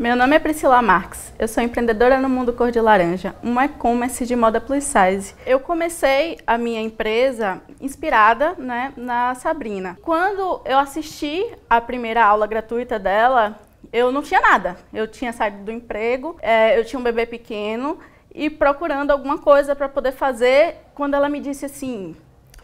Meu nome é Priscila Marques, eu sou empreendedora no Mundo Cor de Laranja, um e-commerce de moda plus size. Eu comecei a minha empresa inspirada né, na Sabrina. Quando eu assisti a primeira aula gratuita dela, eu não tinha nada. Eu tinha saído do emprego, é, eu tinha um bebê pequeno e procurando alguma coisa para poder fazer. Quando ela me disse assim,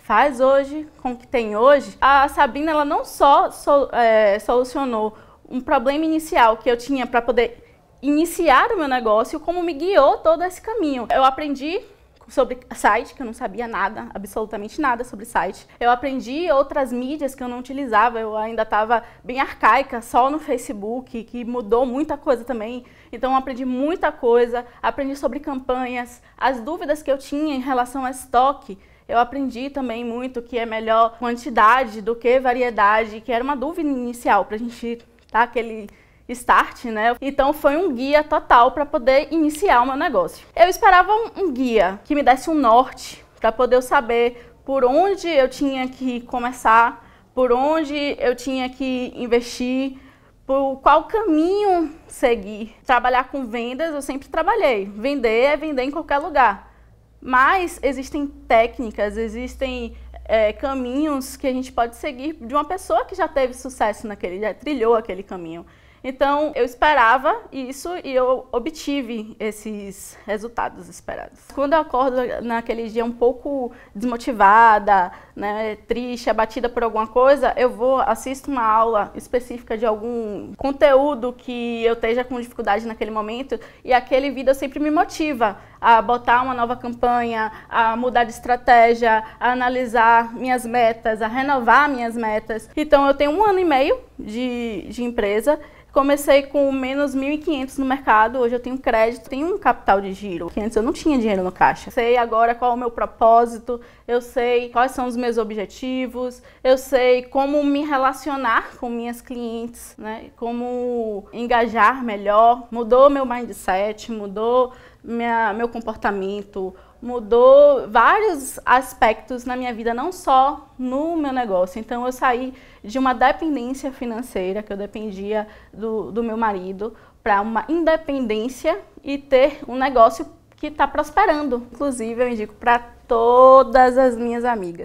faz hoje com o que tem hoje, a Sabrina ela não só é, solucionou um problema inicial que eu tinha para poder iniciar o meu negócio, como me guiou todo esse caminho. Eu aprendi sobre site, que eu não sabia nada, absolutamente nada sobre site. Eu aprendi outras mídias que eu não utilizava, eu ainda estava bem arcaica, só no Facebook, que mudou muita coisa também. Então aprendi muita coisa, aprendi sobre campanhas, as dúvidas que eu tinha em relação a estoque. Eu aprendi também muito que é melhor quantidade do que variedade, que era uma dúvida inicial para a gente tá? Aquele start, né? Então foi um guia total para poder iniciar o meu negócio. Eu esperava um, um guia que me desse um norte para poder eu saber por onde eu tinha que começar, por onde eu tinha que investir, por qual caminho seguir. Trabalhar com vendas, eu sempre trabalhei. Vender é vender em qualquer lugar. Mas existem técnicas, existem é, caminhos que a gente pode seguir de uma pessoa que já teve sucesso naquele, já trilhou aquele caminho. Então, eu esperava isso e eu obtive esses resultados esperados. Quando eu acordo naquele dia um pouco desmotivada, né, triste, abatida por alguma coisa, eu vou, assisto uma aula específica de algum conteúdo que eu esteja com dificuldade naquele momento e aquele vídeo sempre me motiva a botar uma nova campanha, a mudar de estratégia, a analisar minhas metas, a renovar minhas metas. Então eu tenho um ano e meio de, de empresa. Comecei com menos 1.500 no mercado, hoje eu tenho crédito, tenho um capital de giro, que antes eu não tinha dinheiro no caixa. Sei agora qual é o meu propósito, eu sei quais são os meus objetivos, eu sei como me relacionar com minhas clientes, né? Como engajar melhor. Mudou meu mindset, mudou minha, meu comportamento, mudou vários aspectos na minha vida, não só no meu negócio. Então, eu saí de uma dependência financeira, que eu dependia do, do meu marido, para uma independência e ter um negócio que está prosperando. Inclusive, eu indico para todas as minhas amigas.